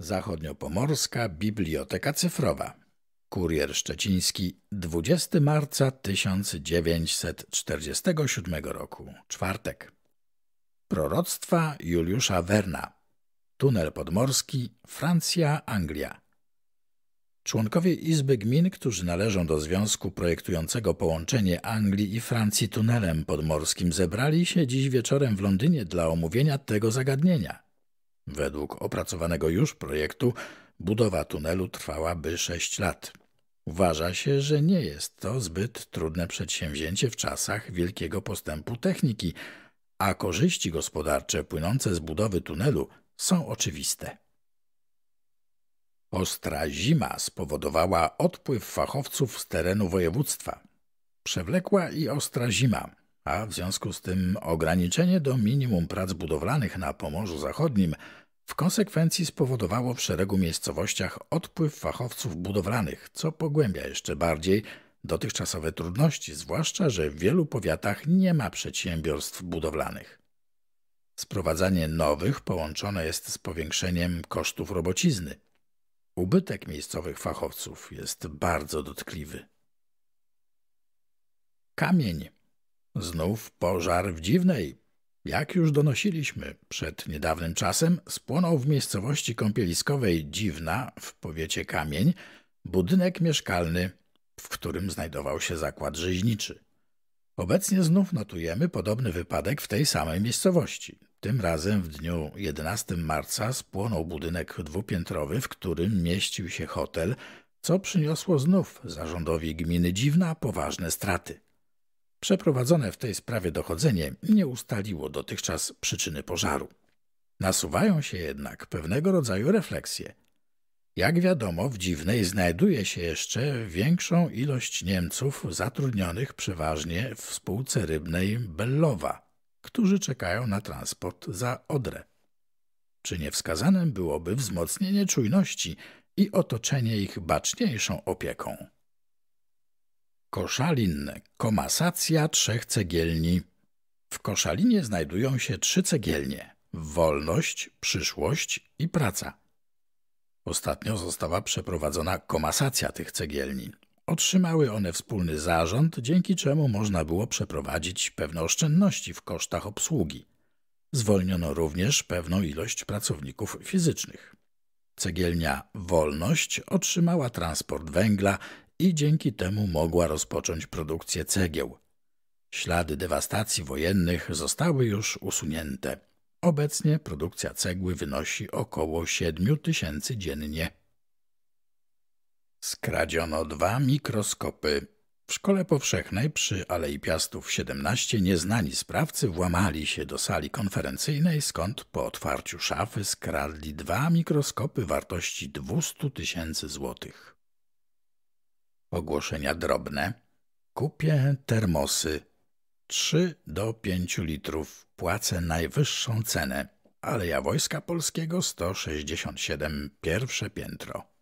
Zachodniopomorska Biblioteka Cyfrowa. Kurier Szczeciński 20 marca 1947 roku. Czwartek. Proroctwa Juliusza Werna. Tunel podmorski Francja-Anglia. Członkowie Izby Gmin, którzy należą do związku projektującego połączenie Anglii i Francji tunelem podmorskim, zebrali się dziś wieczorem w Londynie dla omówienia tego zagadnienia. Według opracowanego już projektu budowa tunelu trwałaby 6 lat. Uważa się, że nie jest to zbyt trudne przedsięwzięcie w czasach wielkiego postępu techniki, a korzyści gospodarcze płynące z budowy tunelu są oczywiste. Ostra zima spowodowała odpływ fachowców z terenu województwa. Przewlekła i ostra zima a w związku z tym ograniczenie do minimum prac budowlanych na Pomorzu Zachodnim w konsekwencji spowodowało w szeregu miejscowościach odpływ fachowców budowlanych, co pogłębia jeszcze bardziej dotychczasowe trudności, zwłaszcza że w wielu powiatach nie ma przedsiębiorstw budowlanych. Sprowadzanie nowych połączone jest z powiększeniem kosztów robocizny. Ubytek miejscowych fachowców jest bardzo dotkliwy. Kamień Znów pożar w dziwnej. Jak już donosiliśmy, przed niedawnym czasem spłonął w miejscowości kąpieliskowej Dziwna w powiecie Kamień budynek mieszkalny, w którym znajdował się zakład rzeźniczy. Obecnie znów notujemy podobny wypadek w tej samej miejscowości. Tym razem w dniu 11 marca spłonął budynek dwupiętrowy, w którym mieścił się hotel, co przyniosło znów zarządowi gminy Dziwna poważne straty. Przeprowadzone w tej sprawie dochodzenie nie ustaliło dotychczas przyczyny pożaru. Nasuwają się jednak pewnego rodzaju refleksje. Jak wiadomo, w Dziwnej znajduje się jeszcze większą ilość Niemców zatrudnionych przeważnie w spółce rybnej Bellowa, którzy czekają na transport za Odrę. Czy niewskazanem byłoby wzmocnienie czujności i otoczenie ich baczniejszą opieką? Koszalin – komasacja trzech cegielni. W Koszalinie znajdują się trzy cegielnie – wolność, przyszłość i praca. Ostatnio została przeprowadzona komasacja tych cegielni. Otrzymały one wspólny zarząd, dzięki czemu można było przeprowadzić pewne oszczędności w kosztach obsługi. Zwolniono również pewną ilość pracowników fizycznych. Cegielnia Wolność otrzymała transport węgla i dzięki temu mogła rozpocząć produkcję cegieł. Ślady dewastacji wojennych zostały już usunięte. Obecnie produkcja cegły wynosi około 7 tysięcy dziennie. Skradziono dwa mikroskopy. W szkole powszechnej przy Alei Piastów 17 nieznani sprawcy włamali się do sali konferencyjnej, skąd po otwarciu szafy skradli dwa mikroskopy wartości 200 tysięcy złotych ogłoszenia drobne. Kupię termosy 3 do 5 litrów. Płacę najwyższą cenę. Aleja Wojska Polskiego 167, pierwsze piętro.